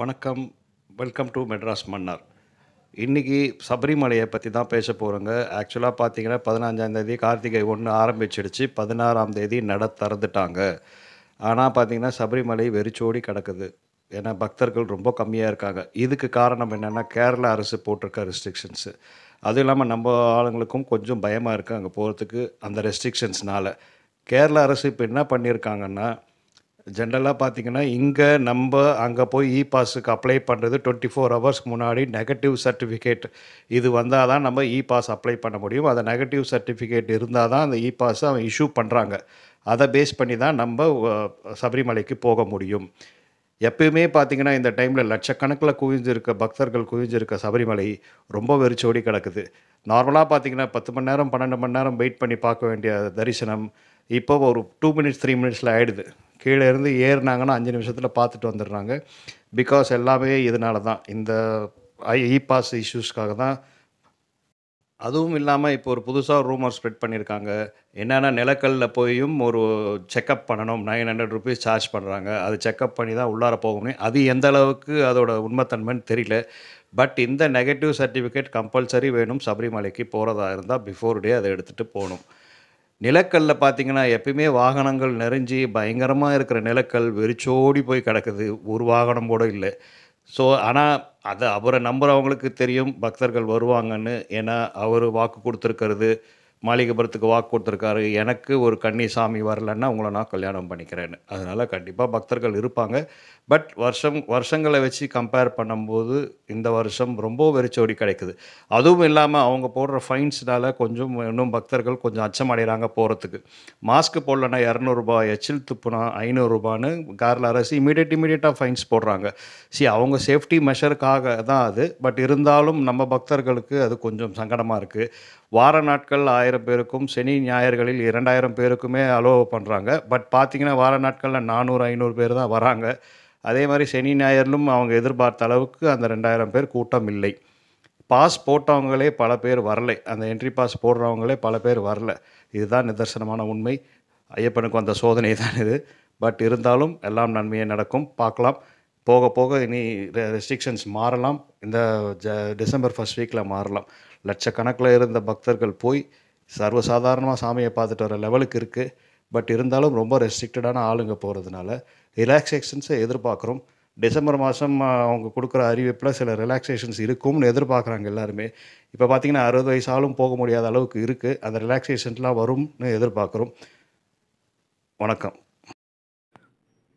வணக்கம் welcome to Madras Mannar இன்றைக்கி சபரிமலையை பற்றி தான் பேச போகிறோங்க ஆக்சுவலாக பார்த்தீங்கன்னா பதினஞ்சாந்தேதி கார்த்திகை ஒன்று ஆரம்பிச்சிடுச்சு பதினாறாம் தேதி நட திறந்துட்டாங்க ஆனால் பார்த்திங்கன்னா சபரிமலை வெறிச்சோடி கிடக்குது ஏன்னா பக்தர்கள் ரொம்ப கம்மியாக இருக்காங்க இதுக்கு காரணம் என்னென்னா கேரளா அரசு போட்டிருக்க ரெஸ்ட்ரிக்ஷன்ஸு அதுவும் இல்லாமல் நம்ம ஆளுங்களுக்கும் கொஞ்சம் பயமாக இருக்குது அங்கே போகிறதுக்கு அந்த ரெஸ்ட்ரிக்ஷன்ஸ்னால் கேரளா அரசு இப்போ என்ன பண்ணியிருக்காங்கன்னா ஜென்ரலாக பார்த்தீங்கன்னா இங்கே நம்ம அங்கே போய் இ பாஸுக்கு அப்ளை பண்ணுறது டுவெண்ட்டி ஃபோர் ஹவர்ஸ்க்கு முன்னாடி நெகட்டிவ் சர்டிஃபிகேட் இது வந்தால் தான் நம்ம இ பாஸ் அப்ளை பண்ண முடியும் அந்த நெகட்டிவ் சர்டிஃபிகேட் இருந்தால் தான் அந்த இ பாஸ் அவன் இஷ்யூ பண்ணுறாங்க அதை பேஸ் பண்ணி தான் நம்ம சபரிமலைக்கு போக முடியும் எப்பயுமே பார்த்திங்கன்னா இந்த டைமில் லட்சக்கணக்கில் குவிஞ்சிருக்க பக்தர்கள் குவிஞ்சிருக்க சபரிமலை ரொம்ப வெறிச்சோடி கிடக்குது நார்மலாக பார்த்தீங்கன்னா பத்து மணி நேரம் பன்னெண்டு மணி நேரம் வெயிட் பண்ணி பார்க்க வேண்டிய தரிசனம் இப்போ ஒரு டூ மினிட்ஸ் த்ரீ மினிட்ஸில் ஆகிடுது கீழே இருந்து ஏறினாங்கன்னா அஞ்சு நிமிஷத்தில் பார்த்துட்டு வந்துடுறாங்க பிகாஸ் எல்லாமே இதனால தான் இந்த இ பாஸ் இஷ்யூஸ்க்காக தான் அதுவும் இல்லாமல் இப்போ ஒரு புதுசாக ரூமர் ஸ்ப்ரெட் பண்ணியிருக்காங்க என்னென்னா நிலக்கல்லில் போயும் ஒரு செக்கப் பண்ணணும் நைன் ஹண்ட்ரட் ருபீஸ் சார்ஜ் பண்ணுறாங்க அது செக்கப் பண்ணி தான் உள்ளார போகணும் அது எந்த அளவுக்கு அதோட உண்மைத்தன்மைன்னு தெரியல பட் இந்த நெகட்டிவ் சர்டிஃபிகேட் கம்பல்சரி வேணும் சபரிமலைக்கு போகிறதா இருந்தால் பிஃபோர் டே அதை எடுத்துகிட்டு போகணும் நிலக்கல்ல பார்த்தீங்கன்னா எப்பயுமே வாகனங்கள் நெறிஞ்சி பயங்கரமாக இருக்கிற நிலக்கல் வெறிச்சோடி போய் கிடக்குது ஒரு வாகனம் கூட இல்லை ஸோ ஆனால் அதை அவரை நம்புகிறவங்களுக்கு தெரியும் பக்தர்கள் வருவாங்கன்னு ஏன்னா அவர் வாக்கு கொடுத்துருக்கிறது மாளிகைபுரத்துக்கு வாக்கு கொடுத்துருக்காரு எனக்கு ஒரு கன்னிசாமி வரலன்னா உங்களை நான் கல்யாணம் பண்ணிக்கிறேன்னு அதனால் கண்டிப்பாக பக்தர்கள் இருப்பாங்க பட் வருஷம் வருஷங்களை வச்சு கம்பேர் பண்ணும்போது இந்த வருஷம் ரொம்ப வெறிச்சோடி கிடைக்குது அதுவும் இல்லாமல் அவங்க போடுற ஃபைன்ஸ்னால் கொஞ்சம் இன்னும் பக்தர்கள் கொஞ்சம் அச்சமடைகிறாங்க போகிறதுக்கு மாஸ்க் போடலன்னா இரநூறுபா எச்சில் துப்புனா ஐநூறுரூபான்னு கேரளா அரசு இமீடியட் இமீடியட்டாக ஃபைன்ஸ் போடுறாங்க சி அவங்க சேஃப்டி மெஷருக்காக தான் அது பட் இருந்தாலும் நம்ம பக்தர்களுக்கு அது கொஞ்சம் சங்கடமாக இருக்குது வார நாட்கள் ஆயிரம் பேருக்கும் சனி ஞாயிற்களில் இரண்டாயிரம் பேருக்குமே அலோவ் பண்ணுறாங்க பட் பார்த்திங்கன்னா வார நாட்களில் நானூறு ஐநூறு பேர் தான் வராங்க அதே மாதிரி சனி ஞாயிறிலும் அவங்க எதிர்பார்த்த அளவுக்கு அந்த ரெண்டாயிரம் பேர் கூட்டம் இல்லை பாஸ் போட்டவங்களே பல பேர் வரலை அந்த என்ட்ரி பாஸ் போடுறவங்களே பல பேர் வரல இதுதான் நிதர்சனமான உண்மை ஐயப்பனுக்கு வந்த சோதனை தான் இது பட் இருந்தாலும் எல்லாம் நன்மையே நடக்கும் பார்க்கலாம் போக போக இனி ரெஸ்ட்ரிக்ஷன்ஸ் மாறலாம் இந்த ஜ டிசம்பர் ஃபஸ்ட் வீக்கில் மாறலாம் லட்சக்கணக்கில் இருந்த பக்தர்கள் போய் சர்வசாதாரணமாக சாமியை பார்த்துட்டு வர லெவலுக்கு இருக்குது பட் இருந்தாலும் ரொம்ப ரெஸ்ட்ரிக்டடான ஆளுங்க போகிறதுனால ரிலாக்ஸேஷன்ஸை எதிர்பார்க்குறோம் டிசம்பர் மாதம் அவங்க கொடுக்குற அறிவிப்பில் சில ரிலாக்ஸேஷன்ஸ் இருக்கும்னு எதிர்பார்க்குறாங்க எல்லாருமே இப்போ பார்த்திங்கன்னா அறுபது வயசாலும் போக முடியாத அளவுக்கு இருக்குது அந்த ரிலாக்ஸேஷன்லாம் வரும்னு எதிர்பார்க்குறோம் வணக்கம்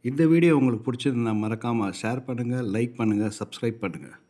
இந்த வீடியோ உங்களுக்கு பிடிச்சிருந்தா மறக்காமல் ஷேர் பண்ணுங்கள் லைக் பண்ணுங்கள் சப்ஸ்கிரைப் பண்ணுங்கள்